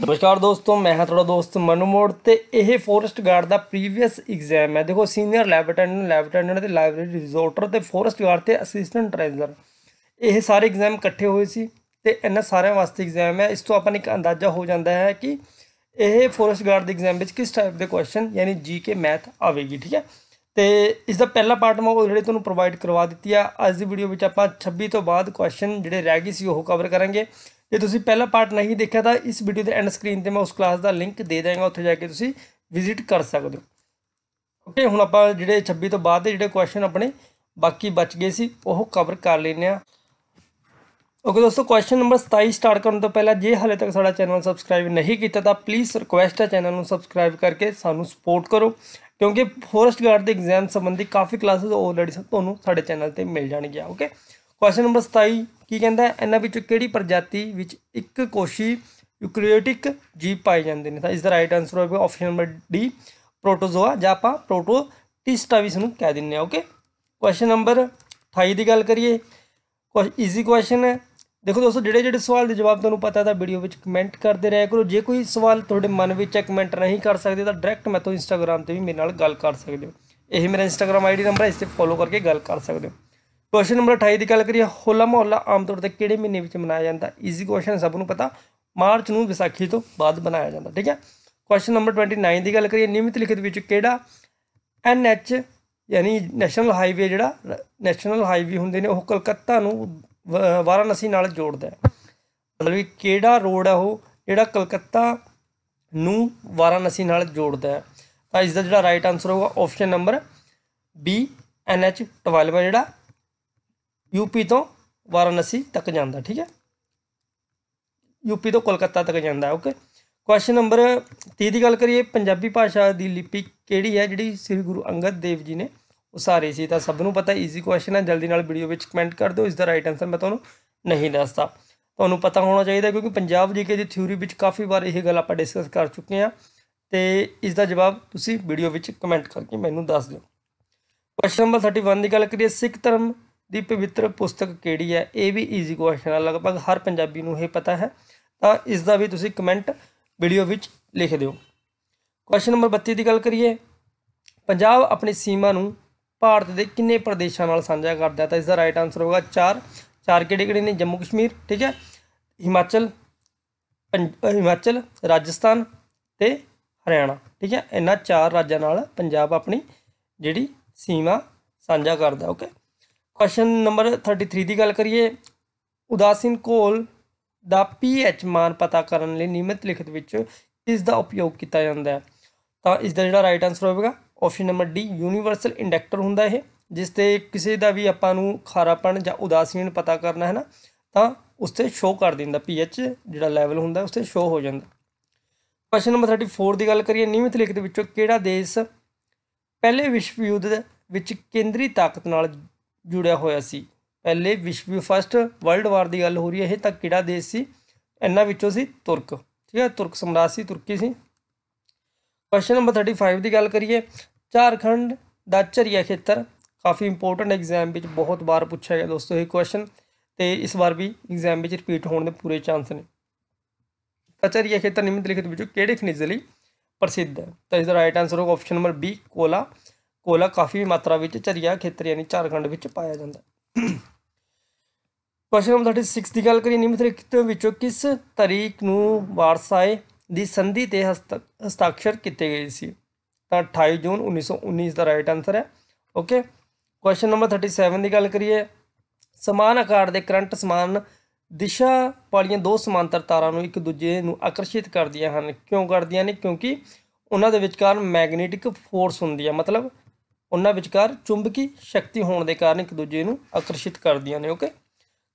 ਨਮਸਕਾਰ ਦੋਸਤੋ ਮੈਂ ਹਾਂ ਤੁਹਾਡਾ ਦੋਸਤ ਮਨੂ ਮੋੜ ਤੇ ਇਹ ਫੋਰੈਸਟ ਗਾਰਡ ਦਾ ਪ੍ਰੀਵੀਅਸ ਐਗਜ਼ਾਮ ਹੈ ਦੇਖੋ ਸੀਨੀਅਰ ਲੈਬ ਅਟੈਂਡੈਂਟ ਤੇ ਲਾਇਬ੍ਰੇਰੀ ਰਿਜ਼ੋਰਟਰ ਤੇ ਫੋਰੈਸਟ ਗਾਰਡ ਤੇ ਅਸਿਸਟੈਂਟ ਟ੍ਰੈਜਰ ਇਹ ਸਾਰੇ ਐਗਜ਼ਾਮ ਇਕੱਠੇ ਹੋਏ ਸੀ ਤੇ ਇਹਨਾਂ ਸਾਰਿਆਂ ਵਾਸਤੇ ਐਗਜ਼ਾਮ ਹੈ ਇਸ ਤੋਂ ਆਪਾਂ ਨੂੰ ਇੱਕ ਅੰਦਾਜ਼ਾ ਹੋ ਜਾਂਦਾ ਹੈ ਕਿ ਇਹ ਫੋਰੈਸਟ ਗਾਰਡ ਦੇ ਐਗਜ਼ਾਮ ਵਿੱਚ ਕਿਸ ਟਾਈਪ ਦੇ ਕੁਐਸਚਨ ਯਾਨੀ ਜੀਕੇ ਮੈਥ ਆਵੇਗੀ ਠੀਕ ਹੈ ਤੇ ਇਸ ਦਾ ਪਹਿਲਾ ਪਾਰਟ ਮੈਂ ਆਲਰੇਡੀ ਤੁਹਾਨੂੰ ਪ੍ਰੋਵਾਈਡ ਕਰਵਾ ਦਿੱਤੀ ਆ ਅੱਜ ਦੀ ਵੀਡੀਓ ਵਿੱਚ ਆਪਾਂ 26 ਤੋਂ ਬਾਅਦ ਕੁਐਸਚਨ ਜਿਹੜੇ ਰਹਿ ਗਏ ਸੀ ਉਹ ਕਵਰ ਕਰਾਂਗੇ ਜੇ ਤੁਸੀਂ ਪਹਿਲਾ ਪਾਰਟ ਨਹੀਂ ਦੇਖਿਆ ਤਾਂ ਇਸ ਵੀਡੀਓ ਦੇ ਐਂਡ ਸਕਰੀਨ ਤੇ ਮੈਂ ਉਸ ਕਲਾਸ ਦਾ ਲਿੰਕ ਦੇ ਦਾਂਗਾ ਉੱਥੇ ਜਾ ਕੇ ਤੁਸੀਂ ਵਿਜ਼ਿਟ ਕਰ ਸਕਦੇ ਹੋ ਓਕੇ ਹੁਣ ਆਪਾਂ ਜਿਹੜੇ 26 ਤੋਂ ਬਾਅਦ ਦੇ ਜਿਹੜੇ ਕੁਐਸਚਨ ਆਪਣੇ ਬਾਕੀ ਬਚ ਗਏ ਸੀ ਉਹ ਕਵਰ ਕਰ ਲੈਨੇ ਆ ਓਕੇ ਦੋਸਤੋ ਕੁਐਸਚਨ ਨੰਬਰ 27 ਸਟਾਰਟ ਕਰਨ ਤੋਂ ਪਹਿਲਾਂ ਜੇ ਹਾਲੇ ਤੱਕ ਸਾਡਾ ਚੈਨਲ ਸਬਸਕ੍ਰਾਈਬ ਨਹੀਂ ਕੀਤਾ ਤਾਂ ਪਲੀਜ਼ ਰਿਕੁਐਸਟ ਹੈ ਚੈਨਲ ਨੂੰ ਸਬਸਕ੍ਰਾਈਬ ਕਰਕੇ ਸਾਨੂੰ ਸਪੋਰਟ ਕਰੋ ਕਿਉਂਕਿ ਫੋਰੈਸਟ ਗਾਰਡ ਦੇ ਐਗਜ਼ਾਮ ਸੰਬੰਧੀ ਕਾਫੀ ਕਲਾਸਿਸ ਆਲਰੇਡੀ ਤੁਹਾਨੂੰ ਸਾਡੇ ਚੈਨਲ ਤੇ ਮਿਲ ਜਾਣਗੀਆਂ ਓਕੇ ਕੁਐਸਚਨ ਨੰਬਰ 27 ਕੀ ਕਹਿੰਦਾ ਇਹਨਾਂ ਵਿੱਚੋਂ ਕਿਹੜੀ ਪ੍ਰਜਾਤੀ ਵਿੱਚ ਇੱਕ ਕੋਸ਼ੀ ਯੂਕਰੀਓਟਿਕ ਜੀਵ ਪਾਏ ਜਾਂਦੇ ਨੇ ਤਾਂ ਇਸ ਦਾ ਰਾਈਟ ਆਨਸਰ ਹੋਵੇਗਾ ਆਪਸ਼ਨ ਨੰਬਰ ਡੀ ਪ੍ਰੋਟੋਜ਼ੋਆ ਜਾਂ ਆਪਾਂ ਪ੍ਰੋਟੋਟਿਸਟਾ ਵੀ ਇਸ ਨੂੰ ਕਹਿ ਦਿੰਨੇ ਆ ਓਕੇ ਕੁਐਸਚਨ ਨੰਬਰ 28 ਦੀ ਗੱਲ ਕਰੀਏ ਕੁਝ ਈਜ਼ੀ ਕੁਐਸਚਨ ਹੈ ਦੇਖੋ ਦੋਸਤੋ ਜਿਹੜੇ ਜਿਹੜੇ ਸਵਾਲ ਦੇ ਜਵਾਬ ਤੁਹਾਨੂੰ ਪਤਾ ਤਾਂ ਵੀਡੀਓ ਵਿੱਚ ਕਮੈਂਟ ਕਰਦੇ ਰਹਿਆ ਕਰੋ ਜੇ ਕੋਈ ਸਵਾਲ ਤੁਹਾਡੇ ਮਨ ਵਿੱਚ ਹੈ ਕਮੈਂਟ ਨਹੀਂ ਕਰ ਸਕਦੇ ਤਾਂ ਡਾਇਰੈਕਟ ਮੈਥੋਂ ਇੰਸਟਾਗ੍ਰam ਤੇ ਵੀ ਮੇਰੇ ਨਾਲ ਗੱਲ ਕਰ ਸਕਦੇ ਹੋ ਇਹ ਮੇਰਾ ਇੰਸਟਾਗ੍ਰam ਆਈਡੀ ਨੰਬਰ ਹੈ ਇਸ ਤੇ ਫੋਲੋ ਕਰਕੇ ਗੱਲ ਕਰ ਸਕਦੇ ਹੋ ਕੁਐਸਚਨ ਨੰਬਰ 28 ਦੀ ਗੱਲ ਕਰੀਏ ਹੋਲਾ ਮਹੱਲਾ ਆਮ ਤੌਰ ਤੇ ਕਿਹੜੇ ਮਹੀਨੇ ਵਿੱਚ ਮਨਾਇਆ ਜਾਂਦਾ ਈਜ਼ੀ ਕੁਐਸਚਨ ਸਭ ਨੂੰ ਪਤਾ ਮਾਰਚ ਨੂੰ ਵਿਸਾਖੀ ਤੋਂ ਬਾਅਦ ਮਨਾਇਆ ਜਾਂਦਾ ਠੀਕ ਹੈ ਕੁਐਸਚਨ ਨੰਬਰ 29 ਦੀ ਗੱਲ ਕਰੀਏ ਨਿਯਮਿਤ ਲਿਖਤ ਵਿੱਚ ਕਿਹੜਾ ਐਨ ਐਚ ਯਾਨੀ ਨੈਸ਼ਨਲ ਹਾਈਵੇ ਜਿਹੜਾ ਨੈਸ਼ਨਲ ਹਾਈਵੇ ਹੁੰਦੇ ਨੇ ਉਹ ਕਲਕੱਤਾ ਨੂੰ ਵਾਰਾਨਸੀ ਨਾਲ ਜੋੜਦਾ ਹੈ ਮਤਲਬ ਕਿ ਕਿਹੜਾ ਰੋਡ ਹੈ ਉਹ ਜਿਹੜਾ ਕਲਕੱਤਾ ਨੂੰ ਵਾਰਾਨਸੀ ਨਾਲ ਜੋੜਦਾ ਹੈ ਤਾਂ ਇਸ ਦਾ ਜਿਹੜਾ ਰਾਈਟ ਆਨਸਰ ਹੋਊਗਾ option number B N H 12 ਹੈ ਜਿਹੜਾ ਯੂਪੀ ਤੋਂ ਵਾਰਾਨਸੀ ਤੱਕ ਜਾਂਦਾ ਠੀਕ ਹੈ ਯੂਪੀ ਤੋਂ ਕੋਲਕਾਤਾ ਤੱਕ ਜਾਂਦਾ ਓਕੇ ਕੁਐਸਚਨ ਨੰਬਰ 30 ਦੀ ਗੱਲ ਕਰੀਏ ਪੰਜਾਬੀ ਭਾਸ਼ਾ ਦੀ ਲਿਪੀ ਕਿਹੜੀ ਹੈ ਜਿਹੜੀ ਸ੍ਰੀ ਗੁਰੂ ਅੰਗਦ ਦੇਵ ਜੀ ਨੇ ਉਸਾਰੀ ਸੀ ਤਾਂ ਸਭ ਨੂੰ ਪਤਾ ਈਜ਼ੀ ਕੁਐਸਚਨ ਹੈ ਜਲਦੀ ਨਾਲ ਵੀਡੀਓ ਵਿੱਚ ਕਮੈਂਟ ਕਰ ਦਿਓ ਇਸ ਦਾ ਰਾਈਟ ਆਨਸਰ ਮੈਂ ਤੁਹਾਨੂੰ ਨਹੀਂ ਦੱਸਦਾ ਤੁਹਾਨੂੰ ਪਤਾ ਹੋਣਾ ਚਾਹੀਦਾ ਕਿਉਂਕਿ ਪੰਜਾਬ ਜੀਕੇ ਦੀ ਥਿਊਰੀ ਵਿੱਚ ਕਾਫੀ ਵਾਰ ਇਹ ਗੱਲ ਆਪਾਂ ਡਿਸਕਸ ਕਰ ਚੁੱਕੇ ਹਾਂ ਤੇ ਇਸ ਦਾ ਜਵਾਬ ਤੁਸੀਂ ਵੀਡੀਓ ਵਿੱਚ ਕਮੈਂਟ ਕਰਕੇ ਮੈਨੂੰ ਦੱਸ ਦਿਓ ਕੁਐਸਚਨ ਨੰਬਰ 31 ਦੀ ਗੱਲ ਕਰੀਏ ਸਿੱਖ ਧਰਮ ਦੀ ਪਵਿੱਤਰ ਪੁਸਤਕ ਕਿਹੜੀ ਹੈ ਇਹ ਵੀ ਈਜ਼ੀ ਕੁਐਸਚਨ ਹੈ ਲਗਭਗ ਹਰ ਪੰਜਾਬੀ ਨੂੰ ਇਹ ਪਤਾ ਹੈ ਤਾਂ ਇਸ ਦਾ ਵੀ ਤੁਸੀਂ ਕਮੈਂਟ ਵੀਡੀਓ ਵਿੱਚ ਲਿਖ ਦਿਓ ਕੁਐਸਚਨ ਨੰਬਰ 32 ਦੀ ਗੱਲ ਕਰੀਏ ਪੰਜਾਬ ਆਪਣੀ ਸੀਮਾ ਨੂੰ ਭਾਰਤ ਦੇ ਕਿੰਨੇ ਪ੍ਰਦੇਸ਼ਾਂ ਨਾਲ ਸਾਂਝਾ ਕਰਦਾ ਹੈ ਤਾਂ ਇਸ ਦਾ ਰਾਈਟ ਆਨਸਰ ਹੋਗਾ 4 ਚਾਰ ਕਿਹੜੇ ਕਿਹੜੇ ਨੇ ਜੰਮੂ ਕਸ਼ਮੀਰ ਠੀਕ ਹੈ ਹਿਮਾਚਲ ਹਿਮਾਚਲ ਰਾਜਸਥਾਨ ਤੇ ਹਰਿਆਣਾ ਠੀਕ ਹੈ ਇਹਨਾਂ ਚਾਰ ਰਾਜਾਂ ਨਾਲ ਪੰਜਾਬ ਆਪਣੀ ਜਿਹੜੀ ਸੀਮਾ ਸਾਂਝਾ ਕਰਦਾ ਓਕੇ ਕੁਐਸਚਨ ਨੰਬਰ 33 ਦੀ ਗੱਲ ਕਰੀਏ ਉਦਾਸੀਨ ਕੋਲ ਦਾ ਪੀਐਚ ਮਾਨ ਪਤਾ ਕਰਨ ਲਈ ਨਿਯਮਿਤ ਲਿਖਤ ਵਿੱਚ ਇਸ ਦਾ ਉਪਯੋਗ ਕੀਤਾ ਜਾਂਦਾ ਹੈ ਤਾਂ ਇਸ ਦਾ ਜਿਹੜਾ ਰਾਈਟ ਆਨਸਰ ਹੋਵੇਗਾ option number D universal indicator ਹੁੰਦਾ ਇਹ ਜਿਸ ਤੇ ਕਿਸੇ ਦਾ ਵੀ ਆਪਾਂ ਨੂੰ ਖਾਰਾਪਣ ਜਾਂ ਉਦਾਸੀਨ ਪਤਾ ਕਰਨਾ ਹੈ ਨਾ ਤਾਂ ਉਸ ਤੇ ਸ਼ੋ ਕਰ ਦਿੰਦਾ ਪੀਐਚ ਜਿਹੜਾ ਲੈਵਲ ਹੁੰਦਾ ਉਸ ਤੇ ਸ਼ੋ ਹੋ ਜਾਂਦਾ ਕੁਐਸਚਨ ਨੰਬਰ 34 ਦੀ ਗੱਲ ਕਰੀਏ ਨਿਯਮਿਤ ਲਿਖਤ ਦੇ ਵਿੱਚੋਂ ਕਿਹੜਾ ਦੇਸ਼ ਪਹਿਲੇ ਵਿਸ਼ਵ ਯੁੱਧ ਵਿੱਚ ਕੇਂਦਰੀ ਤਾਕਤ ਨਾਲ ਜੁੜਿਆ ਹੋਇਆ ਸੀ ਪਹਿਲੇ ਵਿਸ਼ਵ ਫਸਟ ਵਰਲਡ ਵਾਰ ਦੀ ਗੱਲ ਹੋ ਰਹੀ ਹੈ ਇਹ ਤਾਂ ਕਿਹੜਾ ਦੇਸ਼ ਸੀ ਇਹਨਾਂ ਵਿੱਚੋਂ ਸੀ ਤੁਰਕ ਠੀਕ ਹੈ ਤੁਰਕ ਸਮਰਾਜ ਸੀ ਤੁਰਕੀ ਸੀ ਕੁਐਸਚਨ ਨੰਬਰ 35 ਦੀ ਗੱਲ ਕਰੀਏ ਝਾਰਖੰਡ ਦਾ ਚਰੀਆ ਖੇਤਰ ਕਾਫੀ ਇੰਪੋਰਟੈਂਟ ਐਗਜ਼ਾਮ ਵਿੱਚ ਬਹੁਤ ਵਾਰ ਪੁੱਛਿਆ ਗਿਆ ਦੋਸਤੋ ਇਹ ਕੁਐਸਚਨ ਤੇ ਇਸ ਵਾਰ ਵੀ ਐਗਜ਼ਾਮ ਵਿੱਚ ਰਿਪੀਟ ਹੋਣ ਦੇ ਪੂਰੇ ਚਾਂਸ ਨੇ ਚਰੀਆ ਖੇਤਰ ਨਿਮਨ ਲਿਖਤ ਵਿੱਚੋਂ ਕਿਹੜੇ ਖਣਿਜ ਲਈ ਪ੍ਰਸਿੱਧ ਹੈ ਤਾਂ ਇਸ ਦਾ ਰਾਈਟ ਆਨਸਰ ਹੋਗਾ ਆਪਸ਼ਨ ਨੰਬਰ ਬੀ ਕੋਲਾ ਕੋਲਾ ਕਾਫੀ ਮਾਤਰਾ ਵਿੱਚ ਚਰੀਆ ਖੇਤਰ ਯਾਨੀ ਝਾਰਖੰਡ ਵਿੱਚ ਪਾਇਆ ਜਾਂਦਾ ਹੈ ਕੁਐਸਚਨ ਨੰਬਰ 36 ਦੀ ਗੱਲ ਕਰੀਏ ਲਿਖਤ ਵਿੱਚੋਂ ਕਿਸ ਤਰੀਕ ਨੂੰ ਵਾਰਸਾਏ ਦੀ ਸੰਧੀ ਤੇ ਹਸਤਾਖਰ ਕੀਤੇ ਗਏ ਸੀ ਤਾਂ 28 ਜੂਨ 1919 ਦਾ ਰਾਈਟ ਆਨਸਰ ਹੈ ਓਕੇ ਕੁਐਸਚਨ ਨੰਬਰ 37 ਦੀ ਗੱਲ ਕਰੀਏ ਸਮਾਨ ਆਕਾਰ ਦੇ ਕਰੰਟ ਸਮਾਨ ਦਿਸ਼ਾ ਵਾਲੀਆਂ ਦੋ ਸਮਾਂਤਰ ਤਾਰਾਂ ਨੂੰ ਇੱਕ ਦੂਜੇ ਨੂੰ ਆਕਰਸ਼ਿਤ ਕਰਦੀਆਂ ਹਨ ਕਿਉਂ ਕਰਦੀਆਂ ਨੇ ਕਿਉਂਕਿ ਉਹਨਾਂ ਦੇ ਵਿਚਕਾਰ ਮੈਗਨੇਟਿਕ ਫੋਰਸ ਹੁੰਦੀ ਹੈ ਮਤਲਬ ਉਹਨਾਂ ਵਿਚਕਾਰ ਚੁੰਬਕੀ ਸ਼ਕਤੀ ਹੋਣ ਦੇ ਕਾਰਨ ਇੱਕ ਦੂਜੇ ਨੂੰ ਆਕਰਸ਼ਿਤ ਕਰਦੀਆਂ ਨੇ ਓਕੇ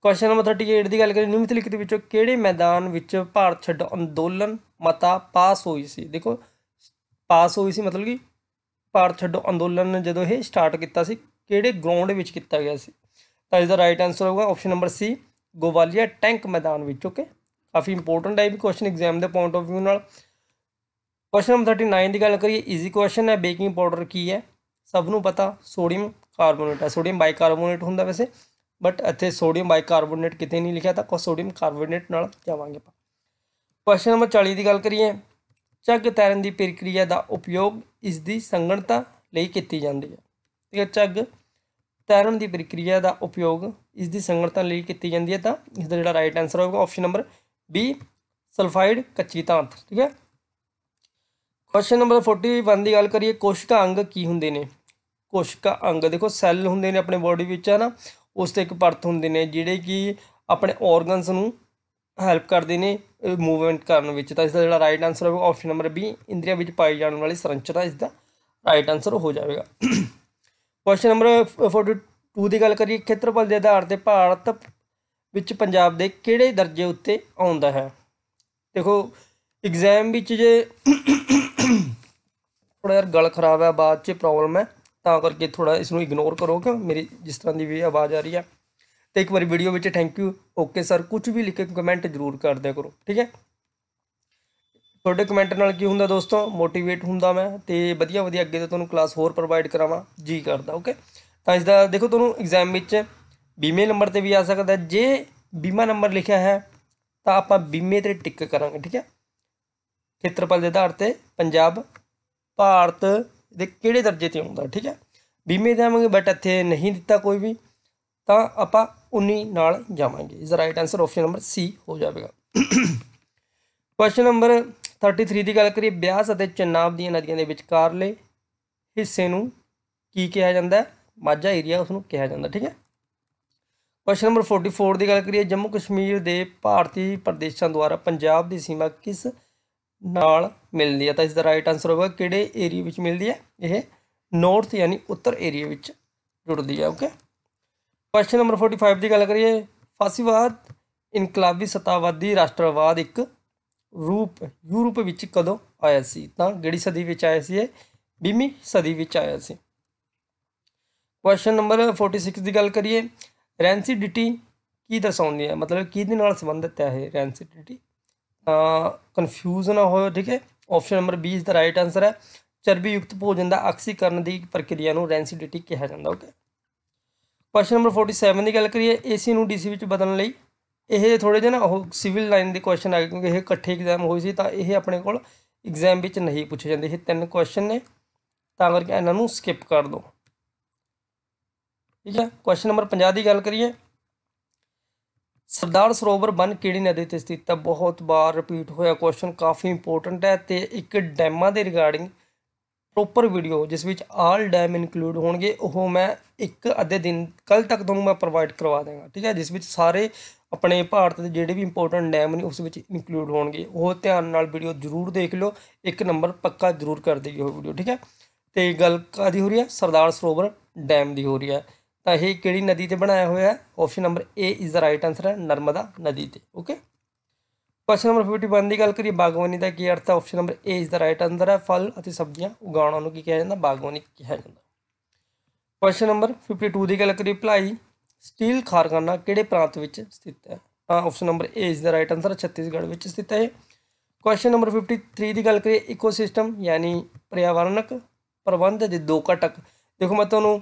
ਕੁਐਸਚਨ ਨੰਬਰ 38 ਦੀ ਗੱਲ ਕਰੀਏ ਨਿਮਨਲਿਖਿਤ ਵਿੱਚੋਂ ਕਿਹੜੇ ਮੈਦਾਨ ਵਿੱਚ ਭਾਰਤ ਛੱਡੋ ਅੰਦੋਲਨ ਮਤਾ ਪਾਸ ਹੋਈ ਸੀ ਦੇਖੋ ਪਾਸ ਹੋਈ ਸੀ ਮਤਲਬ ਕਿ ਭਾਰਤ ਛੱਡੋ ਅੰਦੋਲਨ ਜਦੋਂ ਇਹ ਸਟਾਰਟ ਕੀਤਾ ਸੀ ਕਿਹੜੇ ਗਰਾਊਂਡ ਵਿੱਚ ਕੀਤਾ ਗਿਆ ਸੀ ਤਾਂ ਇਸ ਦਾ ਰਾਈਟ ਆਨਸਰ ਹੋਊਗਾ option number C Gowalia Tank ਮੈਦਾਨ ਵਿੱਚ ਓਕੇ ਕਾਫੀ ਇੰਪੋਰਟੈਂਟ ਹੈ ਇਹ ਵੀ ਕੁਐਸਚਨ ਐਗਜ਼ਾਮ ਦੇ ਪੁਆਇੰਟ ਆਫ View ਨਾਲ ਕੁਐਸਚਨ ਨੰਬਰ 39 ਦੀ ਗੱਲ ਕਰੀਏ ਈਜ਼ੀ ਕੁਐਸਚਨ ਹੈ ਬੇਕਿੰਗ ਪਾਊਡਰ ਕੀ ਹੈ ਸਭ ਨੂੰ ਪਤਾ ਸੋਡੀਅਮ ਕਾਰਬੋਨੇਟ ਹੈ ਸੋਡੀਅਮ ਬਾਈਕਾਰਬੋਨੇਟ ਹੁੰਦਾ ਵੈਸੇ ਬਟ ਇੱਥੇ ਸੋਡੀਅਮ ਬਾਈਕਾਰਬੋਨੇਟ ਕਿਤੇ ਨਹੀਂ ਲਿਖਿਆ ਤਾਂ ਕੋ ਸੋਡੀਅਮ ਕਾਰਬੋਨੇਟ ਨਾਲ ਜਾਵਾਂਗੇ ਆਪਾਂ ਕੁਐਸਚਨ ਨੰਬਰ 40 ਦੀ ਗੱਲ ਕਰੀਏ ਚੱਗ ਤੈਰਨ ਦੀ ਪ੍ਰਕਿਰਿਆ ਦਾ ਉਪਯੋਗ ਇਸ ਦੀ ਸੰਗਣਤਾ ਲਈ ਕੀਤੀ ਜਾਂਦੀ ਹੈ ਠੀਕ ਹੈ ਚੱਗ ਤੈਰਨ ਦੀ ਪ੍ਰਕਿਰਿਆ ਦਾ ਉਪਯੋਗ ਇਸ ਦੀ ਸੰਗਣਤਾ ਲਈ ਕੀਤੀ ਜਾਂਦੀ ਹੈ ਤਾਂ ਇਸ ਦਾ ਜਿਹੜਾ ਰਾਈਟ ਆਨਸਰ ਹੋਵੇਗਾ ਆਪਸ਼ਨ ਨੰਬਰ ਬੀ ਸਲਫਾਈਡ ਕੱਚੀ ਧਾਤ ਠੀਕ ਹੈ ਕੁਐਸਚਨ ਨੰਬਰ 41 ਦੀ ਗੱਲ ਕਰੀਏ ਕੋਸ਼ਿਕਾ ਅੰਗ ਕੀ ਹੁੰਦੇ ਨੇ ਕੋਸ਼ਿਕਾ ਅੰਗ ਦੇਖੋ ਸੈੱਲ ਹੁੰਦੇ ਨੇ ਆਪਣੇ ਬੋਡੀ ਵਿੱਚ ਹਨਾ ਉਸ ਤੇ ਇੱਕ ਪਰਤ ਹੁੰਦੇ ਨੇ ਜਿਹੜੇ ਕਿ ਆਪਣੇ ਆਰਗਨਸ ਨੂੰ ਹੈਲਪ ਕਰਦੇ ਨੇ ਮੂਵਮੈਂਟ ਕਰਨ ਵਿੱਚ ਤਾਂ ਇਸ ਦਾ ਜਿਹੜਾ ਰਾਈਟ ਆਨਸਰ ਹੋਵੇਗਾ ਆਪਸ਼ਨ ਨੰਬਰ ਬੀ ਇੰਦਰੀਆਂ ਵਿੱਚ ਪਾਈ ਜਾਣ ਵਾਲੀ ਸੰਰਚਨਾ ਇਸ ਦਾ ਰਾਈਟ ਆਨਸਰ ਹੋ ਜਾਵੇਗਾ ਕੁਐਸਚਨ ਨੰਬਰ 42 ਦੀ ਗੱਲ ਕਰੀਏ ਖੇਤਰਫਲ ਦੇ ਆਧਾਰ ਤੇ ਭਾਰਤ ਵਿੱਚ ਪੰਜਾਬ ਦੇ ਕਿਹੜੇ ਦਰਜੇ ਉੱਤੇ ਆਉਂਦਾ ਹੈ ਦੇਖੋ ਐਗਜ਼ਾਮ ਵਿੱਚ ਜੇ ਥੋੜਾ ਯਾਰ ਗਲ ਖਰਾਬ ਹੈ ਬਾਅਦ 'ਚ ਪ੍ਰੋਬਲਮ ਹੈ ਤਾਂ ਕਰਕੇ ਥੋੜਾ ਇਸ ਨੂੰ ਇਗਨੋਰ ਕਰੋ ਕਿ ਮੇਰੀ ਜਿਸ ਤਰ੍ਹਾਂ ਦੀ ਵੀ ਆਵਾਜ਼ ਆ ਰਹੀ ਹੈ ਤੇ ਇੱਕ ਵਾਰੀ ਵੀਡੀਓ ਵਿੱਚ ਥੈਂਕ ਯੂ ਓਕੇ ਸਰ ਕੁਝ ਵੀ ਲਿਖ ਕੇ ਕਮੈਂਟ ਜ਼ਰੂਰ ਕਰ ਦਿਆ ਕਰੋ ਠੀਕ ਹੈ ਤੁਹਾਡੇ ਕਮੈਂਟ ਨਾਲ ਕੀ ਹੁੰਦਾ ਦੋਸਤੋ ਮੋਟੀਵੇਟ ਹੁੰਦਾ ਮੈਂ ਤੇ ਵਧੀਆ ਵਧੀਆ ਅੱਗੇ ਤੋਂ ਤੁਹਾਨੂੰ ਕਲਾਸ ਹੋਰ ਪ੍ਰੋਵਾਈਡ ਕਰਾਵਾਂ ਜੀ ਕਰਦਾ ਓਕੇ ਤਾਂ ਇਸ ਦਾ ਦੇਖੋ ਤੁਹਾਨੂੰ ਐਗਜ਼ਾਮ ਵਿੱਚ ਬੀਮੇ ਨੰਬਰ ਤੇ ਵੀ ਆ ਸਕਦਾ ਜੇ ਬੀਮਾ ਨੰਬਰ ਲਿਖਿਆ ਹੈ ਤਾਂ ਆਪਾਂ ਬੀਮੇ ਤੇ ਟਿਕ ਕਰਾਂਗੇ ਠੀਕ ਹੈ ਖੇਤਰਫਲ ਦੇ ਆਧਾਰ ਤੇ ਪੰਜਾਬ ਭਾਰਤ ਦੇ ਕਿਹੜੇ ਦਰਜੇ ਤੇ ਹੁੰਦਾ ਠੀਕ ਹੈ ਬੀਮੇ ਦੇਵਾਂਗੇ ਬਟ ਇੱਥੇ ਨਹੀਂ ਦਿੱਤਾ ਕੋਈ ਵੀ ਤਾਂ ਆਪਾਂ 19 ਨਾਲ ਜਾਵਾਂਗੇ ਇਸ ਦਾ right answer option number C ਹੋ ਜਾਵੇਗਾ ਕੁਐਸਚਨ ਨੰਬਰ 33 ਦੀ ਗੱਲ ਕਰੀਏ ਬਿਆਸ ਅਤੇ ਚਨਾਬ ਦੀਆਂ ਨਦੀਆਂ ਦੇ ਵਿਚਕਾਰਲੇ ਹਿੱਸੇ ਨੂੰ ਕੀ ਕਿਹਾ ਜਾਂਦਾ ਹੈ ਮਾਝਾ ਏਰੀਆ ਉਸ ਨੂੰ ਕਿਹਾ ਜਾਂਦਾ ਠੀਕ ਹੈ ਕੁਐਸਚਨ ਨੰਬਰ 44 ਦੀ ਗੱਲ ਕਰੀਏ ਜੰਮੂ ਕਸ਼ਮੀਰ ਦੇ ਭਾਰਤੀ ਪ੍ਰਦੇਸ਼ਾਂ ਦੁਆਰਾ ਪੰਜਾਬ ਦੀ ਸੀਮਾ ਕਿਸ ਨਾਲ ਮਿਲਦੀ ਹੈ ਤਾਂ ਇਸ ਦਾ ਰਾਈਟ ਆਨਸਰ ਹੋਵੇਗਾ ਕਿਹੜੇ ਏਰੀਆ ਵਿੱਚ ਮਿਲਦੀ ਹੈ ਇਹ ਨਾਰਥ ਯਾਨੀ ਉੱਤਰ ਏਰੀਆ ਵਿੱਚ ਜੁੜਦੀ ਹੈ ਓਕੇ ਕੁਐਸਚਨ ਨੰਬਰ 45 ਦੀ ਗੱਲ ਕਰੀਏ ਫਾਸੀਵਾਦ ਇਨਕਲਾਬੀ ਸਤਾਵਾਦੀ ਰਾਸ਼ਟਰਵਾਦ ਇੱਕ ਰੂਪ ਯੂਰਪ ਵਿੱਚ ਕਦੋਂ ਆਇਆ ਸੀ ਤਾਂ ਕਿਹੜੀ ਸਦੀ ਵਿੱਚ ਆਇਆ ਸੀ ਇਹ 20ਵੀਂ ਸਦੀ ਵਿੱਚ ਆਇਆ ਸੀ ਕੁਐਸਚਨ ਨੰਬਰ 46 ਦੀ ਗੱਲ ਕਰੀਏ ਰੈਂਸੀਡਿਟੀ ਕੀ ਦਰਸਾਉਂਦੀ ਹੈ ਮਤਲਬ ਕਿਹਦੇ ਨਾਲ ਸੰਬੰਧਿਤ ਹੈ ਇਹ ਰੈਂਸੀਡਿਟੀ ਤਾਂ ਕਨਫਿਊਜ਼ ਨਾ ਹੋਇਓ ਠੀਕ ਹੈ ਆਪਸ਼ਨ ਨੰਬਰ 20 ਦਾ ਰਾਈਟ ਆਨਸਰ ਹੈ ਚਰਬੀ ਯੁਕਤ ਭੋਜਨ ਦਾ ਆਕਸੀਕਰਨ ਦੀ ਪ੍ਰਕਿਰਿਆ ਨੂੰ ਰੈਂਸੀਡਿਟੀ ਕਿਹਾ ਜਾਂਦਾ ਓਕੇ ਕੁਐਸਚਨ ਨੰਬਰ 47 ਦੀ ਗੱਲ ਕਰੀਏ ਏਸੀ ਨੂੰ ਡੀਸੀ ਵਿੱਚ ਬਦਲਣ ਲਈ ਇਹ ਥੋੜੇ ਜਿਹਾ ਨਾ ਉਹ ਸਿਵਲ ਲਾਈਨ ਦੇ ਕੁਐਸਚਨ ਆ ਗਏ ਕਿਉਂਕਿ ਇਹ ਇਕੱਠੇ ਐਗਜ਼ਾਮ ਹੋਈ ਸੀ ਤਾਂ ਇਹ ਆਪਣੇ ਕੋਲ ਐਗਜ਼ਾਮ ਵਿੱਚ ਨਹੀਂ ਪੁੱਛੇ ਜਾਂਦੇ ਇਹ ਤਿੰਨ ਕੁਐਸਚਨ ਨੇ ਤਾਂ ਕਰਕੇ ਇਹਨਾਂ ਨੂੰ ਸਕਿਪ ਕਰ ਦਿਓ ਠੀਕ ਹੈ ਕੁਐਸਚਨ ਨੰਬਰ 50 ਦੀ ਗੱਲ ਕਰੀਏ ਸਰਦਾਰ ਸਰੋਵਰ ਬੰਨ ਕਿਹੜੀ ਨਦੀ ਤੇ ਸਥਿਤ ਹੈ ਬਹੁਤ ਵਾਰ ਰਿਪੀਟ ਹੋਇਆ ਕੁਐਸਚਨ ਕਾਫੀ ਇੰਪੋਰਟੈਂਟ ਹੈ ਤੇ ਇੱਕ ਡੈਮਾਂ ਦੇ ਰਿਗਾਰਡਿੰਗ ਪ੍ਰੋਪਰ ਵੀਡੀਓ ਜਿਸ ਵਿੱਚ ਆਲ ਡੈਮ ਇਨਕਲੂਡ ਹੋਣਗੇ ਉਹ ਮੈਂ ਇੱਕ ਅੱਧੇ ਦਿਨ ਕੱਲ ਤੱਕ ਤੁਹਾਨੂੰ ਮੈਂ ਪ੍ਰੋਵਾਈਡ ਕਰਵਾ ਦੇਵਾਂਗਾ ਠੀਕ ਹੈ ਜਿਸ ਵਿੱਚ ਸਾਰੇ ਆਪਣੇ ਭਾਰਤ ਦੇ ਜਿਹੜੇ ਵੀ ਇੰਪੋਰਟੈਂਟ ਡੈਮ ਨੇ ਉਸ ਵਿੱਚ ਇਨਕਲੂਡ ਹੋਣਗੇ ਉਹ ਧਿਆਨ ਨਾਲ ਵੀਡੀਓ ਜ਼ਰੂਰ ਦੇਖ ਲਿਓ ਇੱਕ ਨੰਬਰ ਪੱਕਾ ਜ਼ਰੂਰ ਕਰ ਦਿਓ ਵੀਡੀਓ ਠੀਕ ਹੈ ਤੇ ਗੱਲ ਕਾਦੀ ਹੋ ਰਹੀ ਹੈ ਸਰਦਾਰ ਸਰੋਵਰ ਡੈਮ ਦੀ ਹੋ ਰਹੀ ਹੈ ਤਾਂ ਇਹ ਕਿਹੜੀ ਨਦੀ ਤੇ ਬਣਾਇਆ ਹੋਇਆ ਹੈ option number A is the right answer ਹੈ ਨਰਮਦਾ ਨਦੀ ਤੇ ਓਕੇ ਕੁਐਸਚਨ ਨੰਬਰ 51 ਦੀ ਗੱਲ ਕਰੀਏ ਬਾਗਵਾਨੀ ਦਾ ਕੀ ਅਰਥ ਹੈ ਆਪਸ਼ਨ ਨੰਬਰ A ਇਸ ਦਾ ਰਾਈਟ ਆਨਸਰ ਹੈ ਫਲ ਅਤੇ ਸਬਜ਼ੀਆਂ ਉਗਾਉਣਾ ਨੂੰ ਕੀ ਕਿਹਾ ਜਾਂਦਾ ਬਾਗਵਾਨੀ ਕਿਹਾ ਜਾਂਦਾ ਕੁਐਸਚਨ ਨੰਬਰ 52 ਦੀ ਗੱਲ ਕਰੀਏ ਭਲਾਈ ਸਟੀਲ ਖਾਰਖਾਨਾ ਕਿਹੜੇ ਪ੍ਰਾਂਤ ਵਿੱਚ ਸਥਿਤ ਹੈ ਤਾਂ ਆਪਸ਼ਨ ਨੰਬਰ A ਇਸ ਦਾ ਰਾਈਟ ਆਨਸਰ ਛੱਤੀਸਗੜ੍ਹ ਵਿੱਚ ਸਥਿਤ ਹੈ ਕੁਐਸਚਨ ਨੰਬਰ 53 ਦੀ ਗੱਲ ਕਰੀਏ ਇਕੋਸਿਸਟਮ ਯਾਨੀ ਪਰਿਆਵਰਣਕ ਪ੍ਰਬੰਧ ਦੇ ਦੋ ਘਟਕ ਦੇਖੋ ਮੈਂ ਤੁਹਾਨੂੰ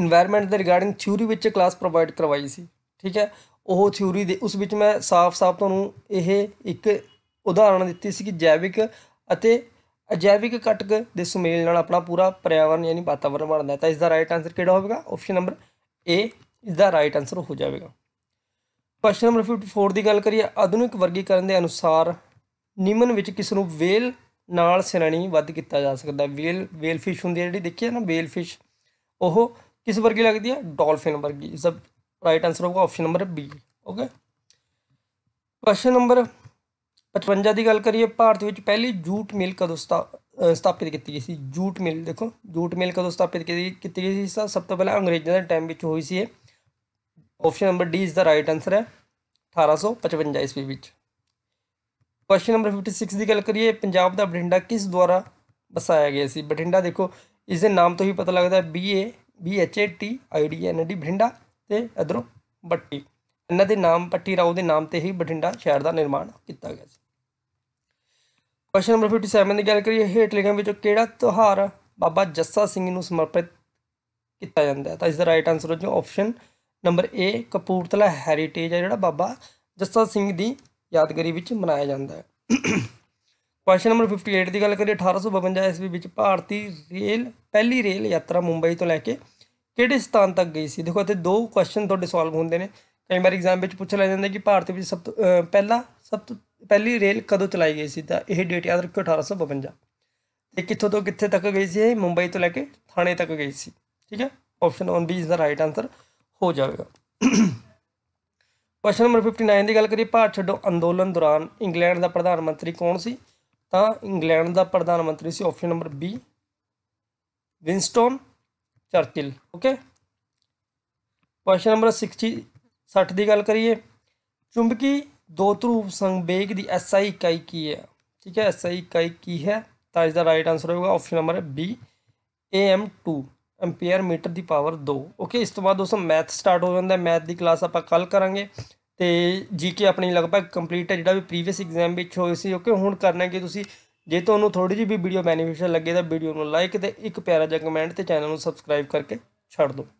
এনवायरमेंट ਦੇ ਰਿਗਾਰਡਿੰਗ ਥਿਊਰੀ ਵਿੱਚ ਕਲਾਸ ਪ੍ਰੋਵਾਈਡ ਕਰਵਾਈ ਸੀ ਠੀਕ ਹੈ ਉਹ ਥਿਊਰੀ ਦੇ ਉਸ ਵਿੱਚ ਮੈਂ ਸਾਫ਼-ਸਾਫ਼ ਤੁਹਾਨੂੰ ਇਹ ਇੱਕ ਉਦਾਹਰਣ ਦਿੱਤੀ ਸੀ ਕਿ ਜੈਵਿਕ ਅਤੇ ਅਜੈਵਿਕ ਘਟਕ ਦੇ ਸੁਮੇਲ ਨਾਲ ਆਪਣਾ ਪੂਰਾ ਪਰਿਆਵਰਣ ਯਾਨੀ ਵਾਤਾਵਰਣ ਬਣਦਾ ਹੈ ਤਾਂ ਇਸ ਦਾ ਰਾਈਟ ਆਨਸਰ ਕਿਹੜਾ ਹੋਵੇਗਾ ਆਪਸ਼ਨ ਨੰਬਰ ਏ ਇਸ ਦਾ ਰਾਈਟ ਆਨਸਰ ਹੋ ਜਾਵੇਗਾ ਕੁਐਸਚਨ ਨੰਬਰ 54 ਦੀ ਗੱਲ ਕਰੀਏ ਆਧੁਨਿਕ ਵਰਗੀਕਰਨ ਦੇ ਅਨੁਸਾਰ ਨਿਮਨ ਵਿੱਚ ਕਿਸ ਨੂੰ ਵੇਲ ਨਾਲ ਵੱਧ ਕੀਤਾ ਜਾ ਸਕਦਾ ਹੈ ਵੇਲ ਵੇਲ ਫਿਸ਼ ਹੁੰਦੀ ਹੈ ਜਿਹੜੀ ਦੇਖੀ ਹੈ ਨਾ ਵੇਲ ਫਿਸ਼ ਉਹ ਕਿਸ ਵਰਗੀ ਲੱਗਦੀ ਹੈ ਡਾਲਫਿਨ ਵਰਗੀ ਇਸ ਦਾ ਰਾਈਟ ਆਨਸਰ ਹੋਊਗਾ option number B okay question number 55 ਦੀ ਗੱਲ ਕਰੀਏ ਭਾਰਤ ਵਿੱਚ ਪਹਿਲੀ ਜੂਟ ਮਿਲ ਕਦੋਂ ਸਥਾਪਿਤ ਕੀਤੀ ਗਈ ਸੀ ਜੂਟ ਮਿਲ ਦੇਖੋ ਜੂਟ ਮਿਲ ਕਦੋਂ ਸਥਾਪਿਤ ਕੀਤੀ ਗਈ ਸੀ ਸਭ ਤੋਂ ਪਹਿਲਾਂ ਅੰਗਰੇਜ਼ਾਂ ਦੇ ਟਾਈਮ ਵਿੱਚ ਹੋਈ ਸੀ ਇਹ option number D is the right answer ਹੈ 1855 ਈਸਵੀ ਵਿੱਚ ਕੁਐਸਚਨ ਨੰਬਰ 56 ਦੀ ਗੱਲ ਕਰੀਏ ਪੰਜਾਬ ਦਾ ਬਠਿੰਡਾ ਕਿਸ ਦੁਆਰਾ ਬਸਾਇਆ ਗਿਆ ਸੀ ਬਠਿੰਡਾ ਦੇਖੋ ਇਸ ਦੇ ਨਾਮ ਤੋਂ ਹੀ ਪਤਾ ਲੱਗਦਾ ਹੈ B A B H A T I D N D Bathinda ਤੇ ਇਧਰੋਂ ਬੱਟੀ ਇਹਨਾਂ ਦੇ ਨਾਮ ਪੱਟੀ ਰਾਓ ਦੇ ਨਾਮ ਤੇ ਹੀ ਬਠਿੰਡਾ ਸ਼ਹਿਰ ਦਾ ਨਿਰਮਾਣ ਕੀਤਾ ਗਿਆ ਸੀ ਕੁਐਸਚਨ ਨੰਬਰ 57 ਦੀ ਗੱਲ ਕਰੀਏ ਹੇਠ ਲਿਖਿਆਂ ਵਿੱਚੋਂ ਕਿਹੜਾ ਤਿਉਹਾਰ ਬਾਬਾ ਜੱਸਾ ਸਿੰਘ ਨੂੰ ਸਮਰਪਿਤ ਕੀਤਾ ਜਾਂਦਾ ਹੈ ਤਾਂ ਇਸ ਦਾ ਰਾਈਟ ਆਨਸਰ ਹੋ ਜੋ option number A Kapurthala heritage ਹੈ ਜਿਹੜਾ ਬਾਬਾ ਜੱਸਾ ਸਿੰਘ ਦੀ ਯਾਦਗਾਰੀ ਵਿੱਚ ਮਨਾਇਆ ਜਾਂਦਾ ਹੈ ਕੁਐਸਚਨ ਨੰਬਰ 58 ਦੀ ਗੱਲ ਕਰੀਏ 1852 ਈਸਵੀ ਵਿੱਚ ਭਾਰਤੀ ਰੇਲ ਪਹਿਲੀ ਰੇਲ ਯਾਤਰਾ ਮੁੰਬਈ ਤੋਂ ਲੈ ਕੇ ਕਿਹੜੇ ਸਥਾਨ ਤੱਕ ਗਈ ਸੀ ਦੇਖੋ ਇੱਥੇ ਦੋ ਕੁਐਸਚਨ ਤੁਹਾਡੇ ਸੋਲਵ ਹੁੰਦੇ ਨੇ ਕਈ ਵਾਰ ਐਗਜ਼ਾਮ ਵਿੱਚ ਪੁੱਛ ਲਿਆ ਜਾਂਦਾ ਕਿ ਭਾਰਤ ਵਿੱਚ ਸਭ ਤੋਂ ਪਹਿਲਾ ਸਭ ਤੋਂ ਪਹਿਲੀ ਰੇਲ ਕਦੋਂ ਚਲਾਈ ਗਈ ਸੀ ਤਾਂ ਇਹ ਡੇਟ ਯਾਦ ਰੱਖਿਓ 1852 ਤੇ ਕਿੱਥੋਂ ਤੋਂ ਕਿੱਥੇ ਤੱਕ ਗਈ ਸੀ ਇਹ ਮੁੰਬਈ ਤੋਂ ਲੈ ਕੇ ਥਾਣੇ ਤੱਕ ਗਈ ਸੀ ਠੀਕ ਹੈ option on B is the right answer ਹੋ ਜਾਵੇਗਾ ਕੁਐਸਚਨ ਨੰਬਰ 59 ਦੀ ਗੱਲ ਕਰੀਏ ਭਾਰਤ ਛੱਡੋ ਅੰਦੋਲਨ ਦੌਰਾਨ ਇੰਗਲੈਂਡ ਦਾ ਪ੍ਰਧਾਨ ਮੰਤਰੀ ਕੌਣ ਸੀ ਤਾਂ ਇੰਗਲੈਂਡ ਦਾ ਪ੍ਰਧਾਨ ਮੰਤਰੀ ਸੀ option number B Winston Churchill okay question number 60 60 ਦੀ ਗੱਲ ਕਰੀਏ ਚੁੰਬਕੀ ਦੋ ਧਰੂਪ ਸੰਵੇਗ ਦੀ ਐਸਆਈ ਇਕਾਈ ਕੀ ਹੈ ਠੀਕ ਹੈ ਐਸਆਈ ਇਕਾਈ ਕੀ ਹੈ ਤਾਂ ਇਸ ਦਾ ਰਾਈਟ ਆਨਸਰ ਹੋਊਗਾ option number B 2 ampere metre ਦੀ ਪਾਵਰ 2 ਓਕੇ ਇਸ ਤੋਂ ਬਾਅਦ ਦੋਸਤੋ ਮੈਥ ਸਟਾਰਟ ਹੋ ਜਾਂਦਾ ਮੈਥ ਦੀ ਕਲਾਸ ਆਪਾਂ ਕੱਲ ਕਰਾਂਗੇ ਤੇ ਜੀਕੇ ਆਪਣੀ ਲਗਭਗ ਕੰਪਲੀਟ ਹੈ ਜਿਹੜਾ ਵੀ ਪ੍ਰੀਵੀਅਸ ਐਗਜ਼ਾਮ ਵਿੱਚ ਹੋਏ ਸੀ ਓਕੇ ਹੁਣ ਕਰਨਾ ਕਿ ਤੁਸੀਂ ਜੇ ਤੁਹਾਨੂੰ ਥੋੜੀ ਜਿਹੀ ਵੀ ਵੀਡੀਓ ਬੈਨੀਫੀਸ਼ੀਅਲ ਲੱਗੇ ਤਾਂ ਵੀਡੀਓ ਨੂੰ ਲਾਈਕ ਤੇ ਇੱਕ ਪਿਆਰਾ ਜਿਹਾ ਕਮੈਂਟ ਤੇ ਚੈਨਲ ਨੂੰ ਸਬਸਕ੍ਰਾਈਬ ਕਰਕੇ ਛੱਡ ਦਿਓ